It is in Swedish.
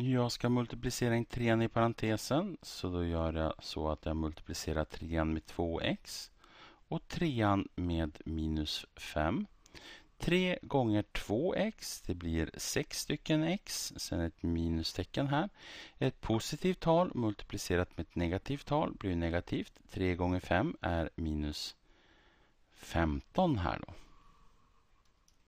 Jag ska multiplicera in 3 i parentesen. Så då gör jag så att jag multiplicerar 3 med 2x och 3 med minus 5. 3 gånger 2x, det blir 6 stycken x, sen ett minustecken här. Ett positivt tal multiplicerat med ett negativt tal blir negativt. 3 gånger 5 är minus 15 här då.